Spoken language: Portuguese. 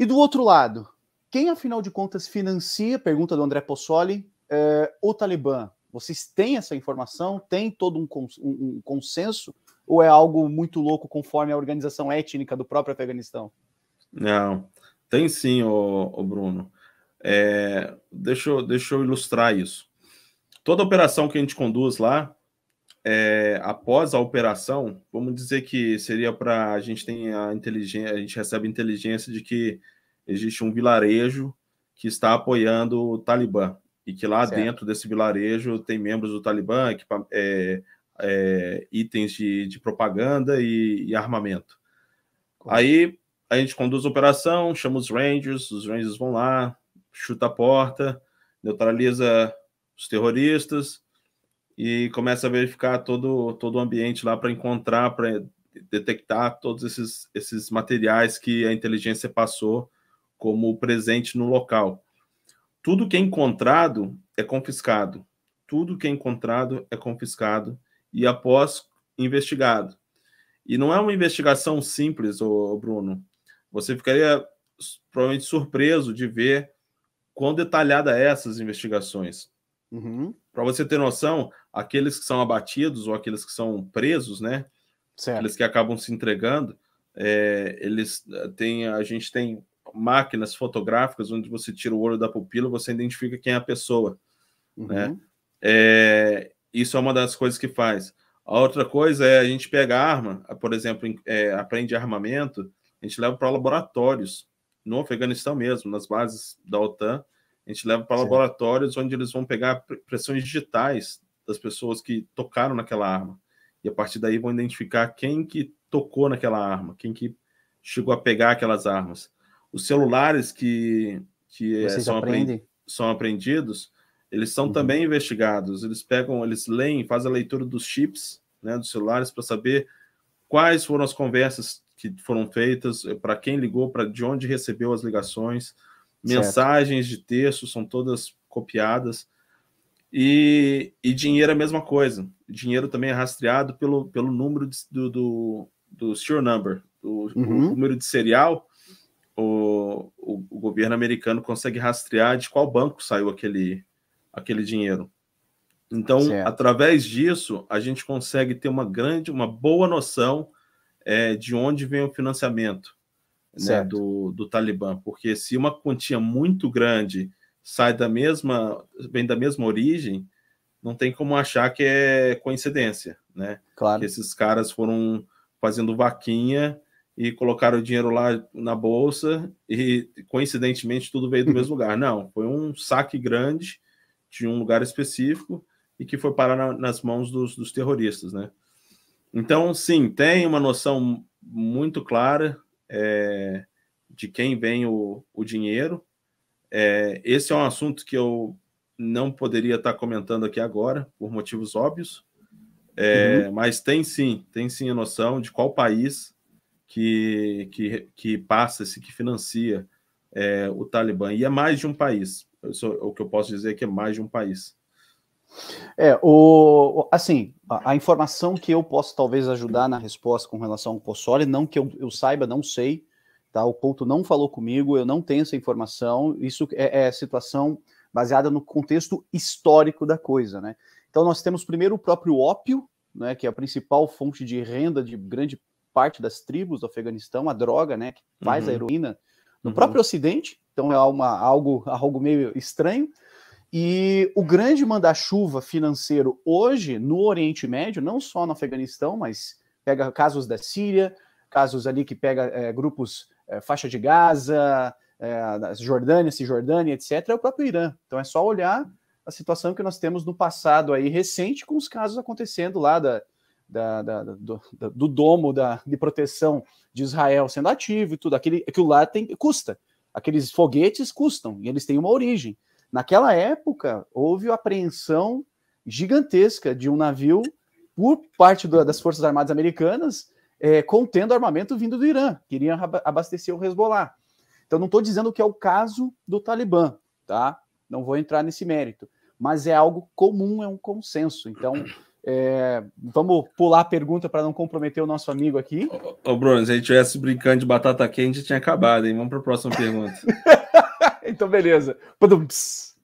E do outro lado, quem afinal de contas financia, pergunta do André Pozzoli, é, o Talibã? Vocês têm essa informação? Tem todo um, cons um, consenso? Ou é algo muito louco conforme a organização étnica do próprio Afeganistão? Não, tem sim, o, Bruno. É, deixa, deixa eu ilustrar isso. Toda operação que a gente conduz lá, é, após a operação, vamos dizer que seria para a gente tem a inteligência, a gente recebe inteligência de que existe um vilarejo que está apoiando o Talibã e que lá certo. dentro desse vilarejo tem membros do Talibã, que, é, é, itens de, de propaganda e, e armamento. Como? Aí a gente conduz a operação, chama os Rangers, os Rangers vão lá, chuta a porta, neutraliza os terroristas e começa a verificar todo, todo o ambiente lá para encontrar, para detectar todos esses, esses materiais que a inteligência passou como presente no local. Tudo que é encontrado é confiscado. Tudo que é encontrado é confiscado e após investigado. E não é uma investigação simples, ô Bruno. Você ficaria provavelmente surpreso de ver quão detalhada é essas investigações. Uhum. Para você ter noção, aqueles que são abatidos ou aqueles que são presos, né? Certo. Aqueles que acabam se entregando, é, eles eh, têm, a gente tem máquinas fotográficas onde você tira o olho da pupila, você identifica quem é a pessoa, né? uhum. né? É, isso é uma das coisas que faz. A outra coisa é a gente pega arma, por exemplo, é, aprende armamento, a gente leva para laboratórios, no Afeganistão mesmo, nas bases da OTAN, a gente leva para laboratórios onde eles vão pegar pressões digitais das pessoas que tocaram naquela arma. E a partir daí vão identificar quem que tocou naquela arma, quem que chegou a pegar aquelas armas. Os celulares que, que eh, são, aprend, são apreendidos, eles são uhum. também investigados. Eles pegam, eles leem, fazem a leitura dos chips né, dos celulares para saber quais foram as conversas que foram feitas, para quem ligou, para de onde recebeu as ligações mensagens certo. de texto são todas copiadas. E, e dinheiro é a mesma coisa. Dinheiro também é rastreado pelo, pelo número de, do, do, do serial number, do, uhum. o número de serial. O, o, o, governo americano consegue rastrear de qual banco saiu aquele, aquele dinheiro. Então, certo. através disso, a gente consegue ter uma grande, uma boa noção é, de onde vem o financiamento né, do, do Talibã, porque se uma quantia muito grande sai da mesma, vem da mesma origem, não tem como achar que é coincidência, né? Claro. Que esses caras foram fazendo vaquinha e colocaram o dinheiro lá na bolsa e coincidentemente tudo veio do uhum. mesmo lugar. Não, foi um saque grande de um lugar específico e que foi parar na, nas mãos dos, dos terroristas, né? Então, sim, tem uma noção muito clara é, de quem vem o, o dinheiro. É, esse é um assunto que eu não poderia estar comentando aqui agora, por motivos óbvios, é, uhum. mas tem sim, tem sim a noção de qual país que, que, que passa-se, que financia é, o Talibã. E é mais de um país. Isso o que eu posso dizer é que é mais de um país. É, o, assim, a, a, informação que eu posso talvez ajudar na resposta com relação ao console, não que eu, eu saiba, não sei, tá? O Couto não falou comigo, eu não tenho essa informação, isso é, é situação baseada no contexto histórico da coisa, né? Então nós temos primeiro o próprio ópio, né, que é a principal fonte de renda de grande parte das tribos do Afeganistão, a droga, né, que faz uhum. a heroína no uhum. próprio Ocidente, então é uma, algo, algo meio estranho. E o grande manda-chuva financeiro hoje no Oriente Médio, não só no Afeganistão, mas pega casos da Síria, casos ali que pega é, grupos é, faixa de Gaza, é, Jordânia, Cisjordânia, etc., é o próprio Irã. Então é só olhar a situação que nós temos no passado aí recente com os casos acontecendo lá da, da, da, do, do, domo de proteção de Israel sendo ativo e tudo. Aquele, aquilo lá tem, custa. Aqueles foguetes custam e eles têm uma origem. Naquela época, houve a apreensão gigantesca de um navio por parte do, das Forças Armadas Americanas é, contendo armamento vindo do Irã, queriam abastecer o Hezbollah. Então, não estou dizendo que é o caso do Talibã, tá? Não vou entrar nesse mérito, mas é algo comum, é um consenso. Então, é, vamos pular a pergunta para não comprometer o nosso amigo aqui. Ô, ô Bruno, se a gente estivesse brincando de batata quente, tinha acabado, hein? Vamos para a próxima pergunta. Então, beleza. Pudum, pss.